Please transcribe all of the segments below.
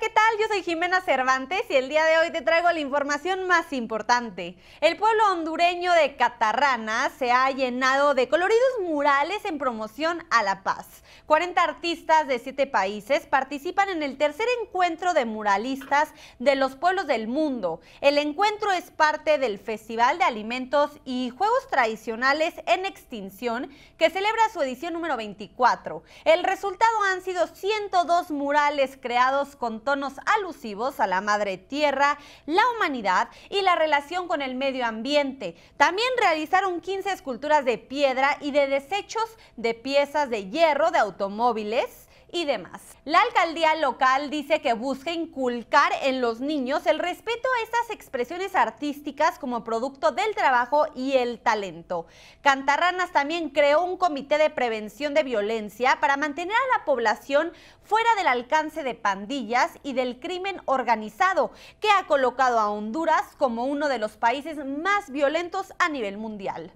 ¿qué tal? Yo soy Jimena Cervantes y el día de hoy te traigo la información más importante. El pueblo hondureño de Catarrana se ha llenado de coloridos murales en promoción a la paz. 40 artistas de 7 países participan en el tercer encuentro de muralistas de los pueblos del mundo. El encuentro es parte del Festival de Alimentos y Juegos Tradicionales en Extinción que celebra su edición número 24. El resultado han sido 102 murales creados con tonos alusivos a la madre tierra, la humanidad y la relación con el medio ambiente. También realizaron 15 esculturas de piedra y de desechos de piezas de hierro de automóviles, y demás. La alcaldía local dice que busca inculcar en los niños el respeto a estas expresiones artísticas como producto del trabajo y el talento. Cantarranas también creó un comité de prevención de violencia para mantener a la población fuera del alcance de pandillas y del crimen organizado, que ha colocado a Honduras como uno de los países más violentos a nivel mundial.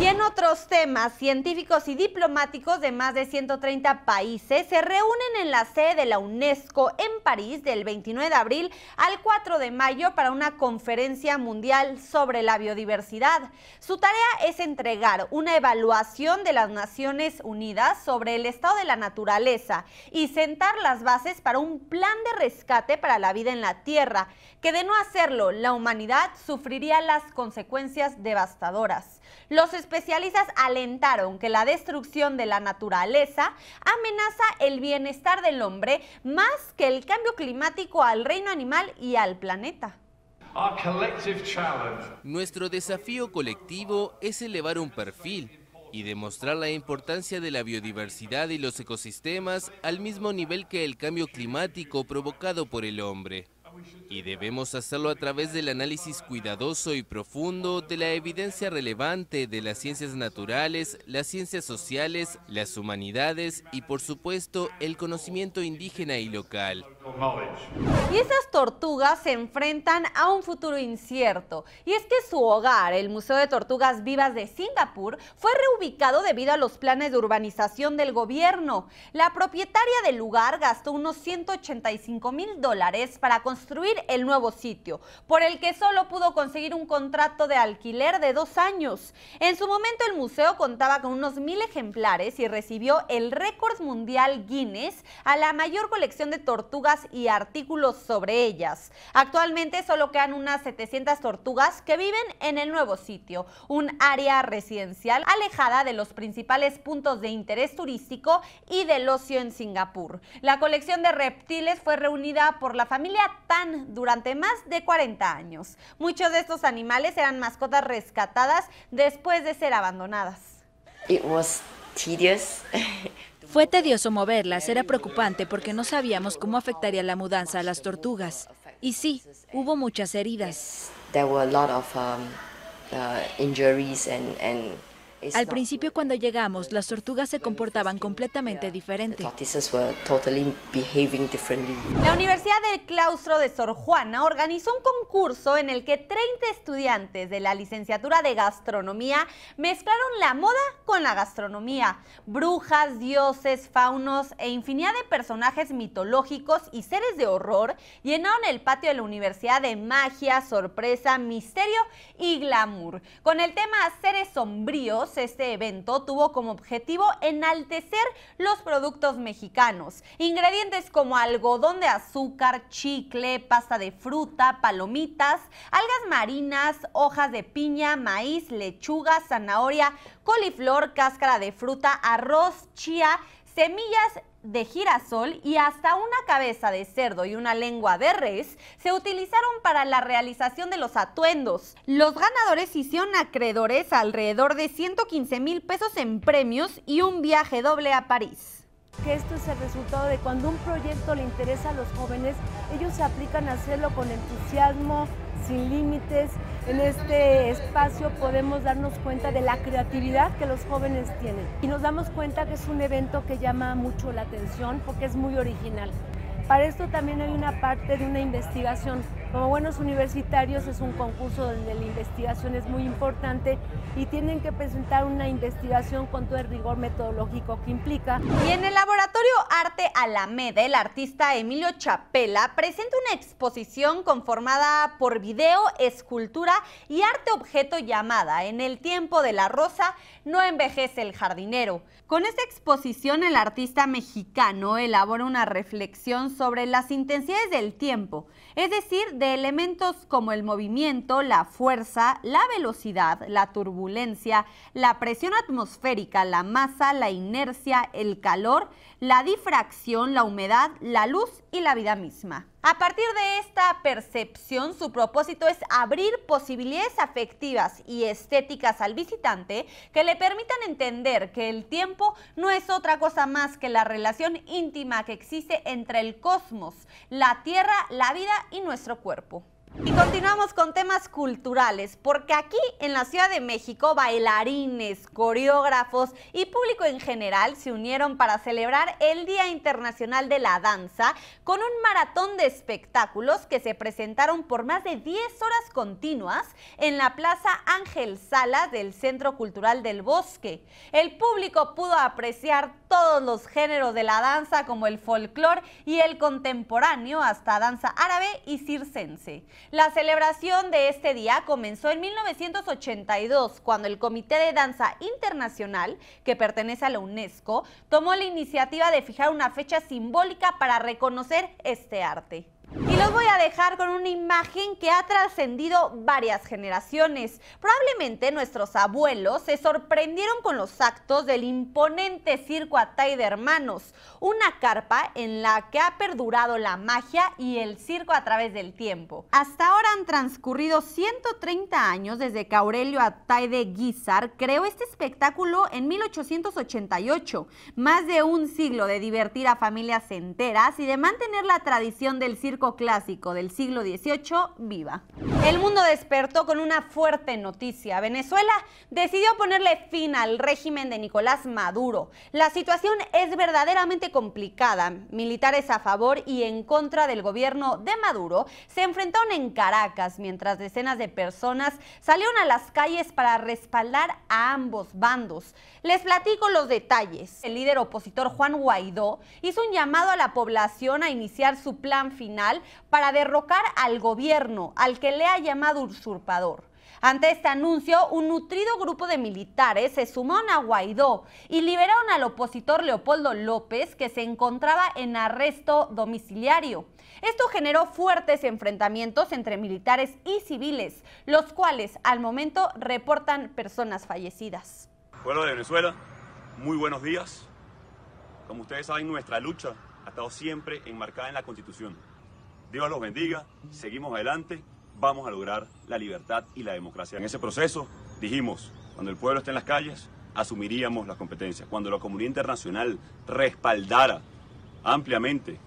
Y en otros temas, científicos y diplomáticos de más de 130 países se reúnen en la sede de la UNESCO en París del 29 de abril al 4 de mayo para una conferencia mundial sobre la biodiversidad. Su tarea es entregar una evaluación de las Naciones Unidas sobre el estado de la naturaleza y sentar las bases para un plan de rescate para la vida en la Tierra, que de no hacerlo, la humanidad sufriría las consecuencias devastadoras. Los especialistas alentaron que la destrucción de la naturaleza amenaza el bienestar del hombre más que el cambio climático al reino animal y al planeta. Nuestro desafío colectivo es elevar un perfil y demostrar la importancia de la biodiversidad y los ecosistemas al mismo nivel que el cambio climático provocado por el hombre y debemos hacerlo a través del análisis cuidadoso y profundo de la evidencia relevante de las ciencias naturales, las ciencias sociales, las humanidades y por supuesto el conocimiento indígena y local. Y esas tortugas se enfrentan a un futuro incierto. Y es que su hogar, el Museo de Tortugas Vivas de Singapur, fue reubicado debido a los planes de urbanización del gobierno. La propietaria del lugar gastó unos 185 mil dólares para construir el nuevo sitio, por el que solo pudo conseguir un contrato de alquiler de dos años. En su momento el museo contaba con unos mil ejemplares y recibió el récord mundial Guinness a la mayor colección de tortugas y artículos sobre ellas. Actualmente solo quedan unas 700 tortugas que viven en el nuevo sitio, un área residencial alejada de los principales puntos de interés turístico y del ocio en Singapur. La colección de reptiles fue reunida por la familia durante más de 40 años. Muchos de estos animales eran mascotas rescatadas después de ser abandonadas. Fue tedioso moverlas, era preocupante porque no sabíamos cómo afectaría la mudanza a las tortugas. Y sí, hubo muchas heridas. There were a lot of um, uh, injuries and al principio cuando llegamos, las tortugas se comportaban completamente diferente. La Universidad del Claustro de Sor Juana organizó un concurso en el que 30 estudiantes de la licenciatura de gastronomía mezclaron la moda con la gastronomía. Brujas, dioses, faunos e infinidad de personajes mitológicos y seres de horror llenaron el patio de la universidad de magia, sorpresa, misterio y glamour. Con el tema seres sombríos, este evento tuvo como objetivo enaltecer los productos mexicanos. Ingredientes como algodón de azúcar, chicle, pasta de fruta, palomitas, algas marinas, hojas de piña, maíz, lechuga, zanahoria, coliflor, cáscara de fruta, arroz, chía semillas de girasol y hasta una cabeza de cerdo y una lengua de res se utilizaron para la realización de los atuendos. Los ganadores hicieron acreedores alrededor de 115 mil pesos en premios y un viaje doble a París que esto es el resultado de cuando un proyecto le interesa a los jóvenes, ellos se aplican a hacerlo con entusiasmo, sin límites. En este espacio podemos darnos cuenta de la creatividad que los jóvenes tienen y nos damos cuenta que es un evento que llama mucho la atención porque es muy original. Para esto también hay una parte de una investigación como buenos universitarios es un concurso donde la investigación es muy importante y tienen que presentar una investigación con todo el rigor metodológico que implica. Y en el laboratorio Arte Alameda, el artista Emilio Chapela presenta una exposición conformada por video, escultura y arte objeto llamada En el tiempo de la rosa no envejece el jardinero. Con esta exposición el artista mexicano elabora una reflexión sobre las intensidades del tiempo, es decir, de elementos como el movimiento, la fuerza, la velocidad, la turbulencia, la presión atmosférica, la masa, la inercia, el calor, la difracción, la humedad, la luz y la vida misma. A partir de esta percepción, su propósito es abrir posibilidades afectivas y estéticas al visitante que le permitan entender que el tiempo no es otra cosa más que la relación íntima que existe entre el cosmos, la tierra, la vida y nuestro cuerpo. Y continuamos con temas culturales, porque aquí en la Ciudad de México bailarines, coreógrafos y público en general se unieron para celebrar el Día Internacional de la Danza con un maratón de espectáculos que se presentaron por más de 10 horas continuas en la Plaza Ángel Sala del Centro Cultural del Bosque. El público pudo apreciar todos los géneros de la danza como el folclore y el contemporáneo hasta danza árabe y circense. La celebración de este día comenzó en 1982, cuando el Comité de Danza Internacional, que pertenece a la UNESCO, tomó la iniciativa de fijar una fecha simbólica para reconocer este arte los voy a dejar con una imagen que ha trascendido varias generaciones. Probablemente nuestros abuelos se sorprendieron con los actos del imponente circo Atay de Hermanos, una carpa en la que ha perdurado la magia y el circo a través del tiempo. Hasta ahora han transcurrido 130 años desde que Aurelio Atay de Guizar creó este espectáculo en 1888, más de un siglo de divertir a familias enteras y de mantener la tradición del circo clásico clásico del siglo XVIII viva. El mundo despertó con una fuerte noticia. Venezuela decidió ponerle fin al régimen de Nicolás Maduro. La situación es verdaderamente complicada. Militares a favor y en contra del gobierno de Maduro se enfrentaron en Caracas mientras decenas de personas salieron a las calles para respaldar a ambos bandos. Les platico los detalles. El líder opositor Juan Guaidó hizo un llamado a la población a iniciar su plan final para derrocar al gobierno, al que le ha llamado usurpador. Ante este anuncio, un nutrido grupo de militares se sumó a Guaidó y liberaron al opositor Leopoldo López, que se encontraba en arresto domiciliario. Esto generó fuertes enfrentamientos entre militares y civiles, los cuales al momento reportan personas fallecidas. Pueblo de Venezuela, muy buenos días. Como ustedes saben, nuestra lucha ha estado siempre enmarcada en la Constitución Dios los bendiga, seguimos adelante, vamos a lograr la libertad y la democracia. En ese proceso dijimos, cuando el pueblo esté en las calles, asumiríamos las competencias. Cuando la comunidad internacional respaldara ampliamente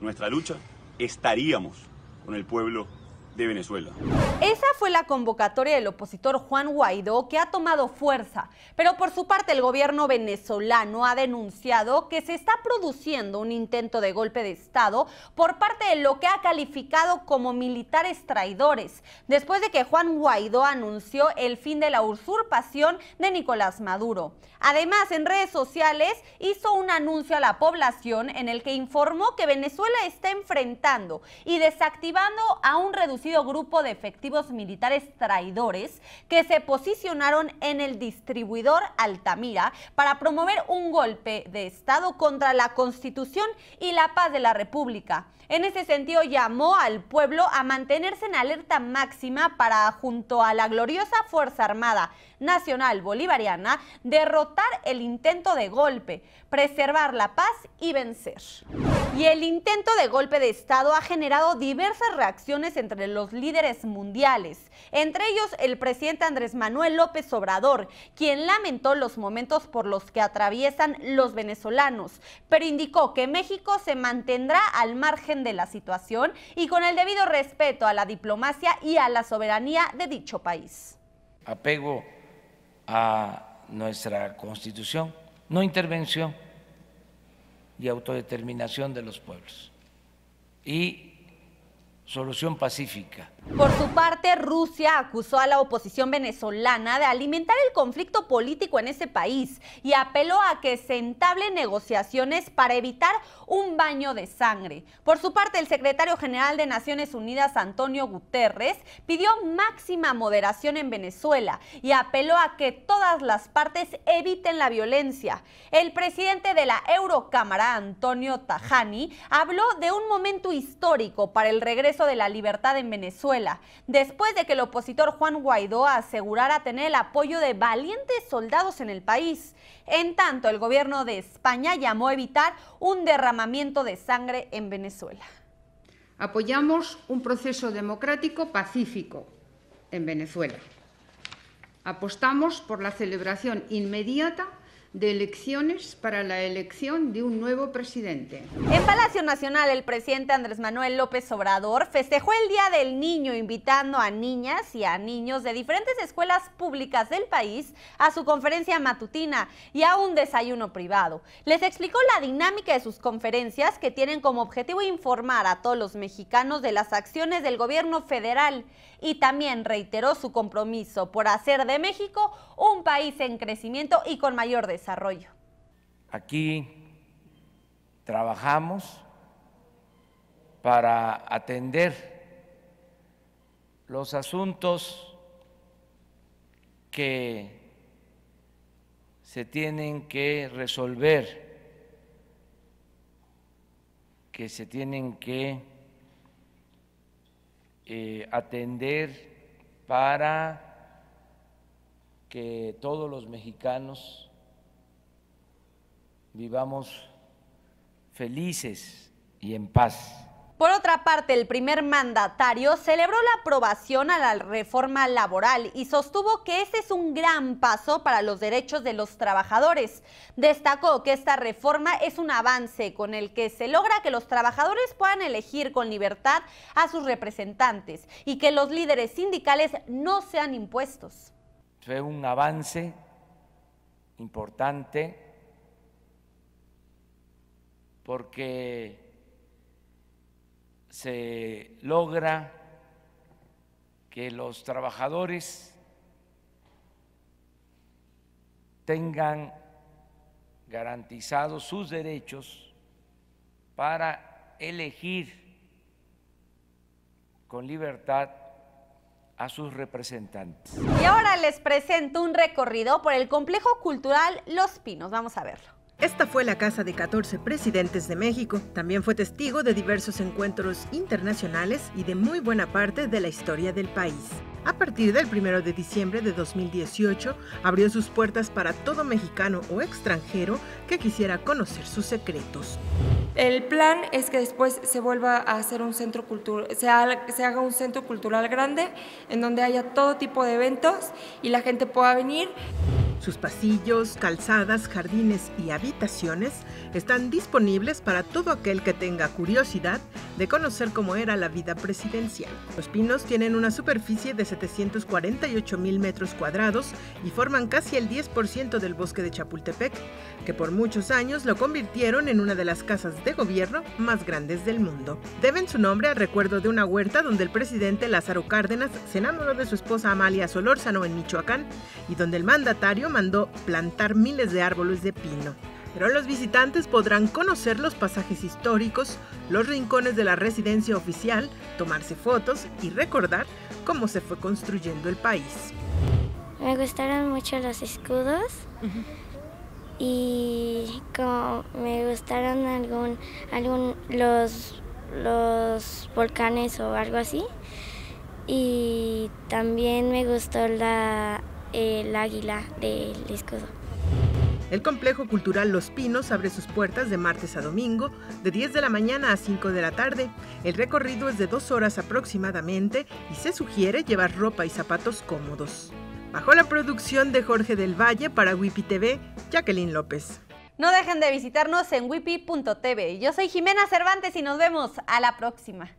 nuestra lucha, estaríamos con el pueblo de Venezuela. Esa fue la convocatoria del opositor Juan Guaidó que ha tomado fuerza, pero por su parte el gobierno venezolano ha denunciado que se está produciendo un intento de golpe de Estado por parte de lo que ha calificado como militares traidores, después de que Juan Guaidó anunció el fin de la usurpación de Nicolás Maduro. Además, en redes sociales hizo un anuncio a la población en el que informó que Venezuela está enfrentando y desactivando a un reducido grupo de efectivos militares traidores que se posicionaron en el distribuidor Altamira para promover un golpe de Estado contra la Constitución y la paz de la República. En ese sentido, llamó al pueblo a mantenerse en alerta máxima para, junto a la gloriosa Fuerza Armada Nacional Bolivariana, derrotar el intento de golpe, preservar la paz y vencer. Y el intento de golpe de Estado ha generado diversas reacciones entre los líderes mundiales, entre ellos el presidente Andrés Manuel López Obrador, quien lamentó los momentos por los que atraviesan los venezolanos, pero indicó que México se mantendrá al margen de la situación y con el debido respeto a la diplomacia y a la soberanía de dicho país. Apego a nuestra constitución, no intervención y autodeterminación de los pueblos y solución pacífica por su parte, Rusia acusó a la oposición venezolana de alimentar el conflicto político en ese país y apeló a que se entable negociaciones para evitar un baño de sangre. Por su parte, el secretario general de Naciones Unidas, Antonio Guterres, pidió máxima moderación en Venezuela y apeló a que todas las partes eviten la violencia. El presidente de la Eurocámara, Antonio Tajani, habló de un momento histórico para el regreso de la libertad en Venezuela después de que el opositor Juan Guaidó asegurara tener el apoyo de valientes soldados en el país. En tanto, el gobierno de España llamó a evitar un derramamiento de sangre en Venezuela. Apoyamos un proceso democrático pacífico en Venezuela. Apostamos por la celebración inmediata de elecciones para la elección de un nuevo presidente. En Palacio Nacional, el presidente Andrés Manuel López Obrador festejó el Día del Niño invitando a niñas y a niños de diferentes escuelas públicas del país a su conferencia matutina y a un desayuno privado. Les explicó la dinámica de sus conferencias que tienen como objetivo informar a todos los mexicanos de las acciones del gobierno federal y también reiteró su compromiso por hacer de México un país en crecimiento y con mayor desarrollo. Aquí trabajamos para atender los asuntos que se tienen que resolver, que se tienen que eh, atender para que todos los mexicanos vivamos felices y en paz. Por otra parte, el primer mandatario celebró la aprobación a la reforma laboral y sostuvo que ese es un gran paso para los derechos de los trabajadores. Destacó que esta reforma es un avance con el que se logra que los trabajadores puedan elegir con libertad a sus representantes y que los líderes sindicales no sean impuestos. Fue un avance importante porque se logra que los trabajadores tengan garantizados sus derechos para elegir con libertad a sus representantes. Y ahora les presento un recorrido por el complejo cultural Los Pinos. Vamos a verlo. Esta fue la casa de 14 presidentes de México. También fue testigo de diversos encuentros internacionales y de muy buena parte de la historia del país. A partir del 1 de diciembre de 2018, abrió sus puertas para todo mexicano o extranjero que quisiera conocer sus secretos. El plan es que después se vuelva a hacer un centro cultural, se, haga un centro cultural grande en donde haya todo tipo de eventos y la gente pueda venir. Sus pasillos, calzadas, jardines y habitaciones están disponibles para todo aquel que tenga curiosidad de conocer cómo era la vida presidencial. Los pinos tienen una superficie de 748 mil metros cuadrados y forman casi el 10% del bosque de Chapultepec, que por muchos años lo convirtieron en una de las casas de gobierno más grandes del mundo. Deben su nombre al recuerdo de una huerta donde el presidente Lázaro Cárdenas se enamoró de su esposa Amalia Solórzano en Michoacán y donde el mandatario mandó plantar miles de árboles de pino pero los visitantes podrán conocer los pasajes históricos, los rincones de la residencia oficial, tomarse fotos y recordar cómo se fue construyendo el país. Me gustaron mucho los escudos y como me gustaron algún, algún los, los volcanes o algo así. Y también me gustó la, el águila del escudo. El complejo cultural Los Pinos abre sus puertas de martes a domingo, de 10 de la mañana a 5 de la tarde. El recorrido es de dos horas aproximadamente y se sugiere llevar ropa y zapatos cómodos. Bajo la producción de Jorge del Valle para Wipi TV, Jacqueline López. No dejen de visitarnos en wipi.tv. Yo soy Jimena Cervantes y nos vemos a la próxima.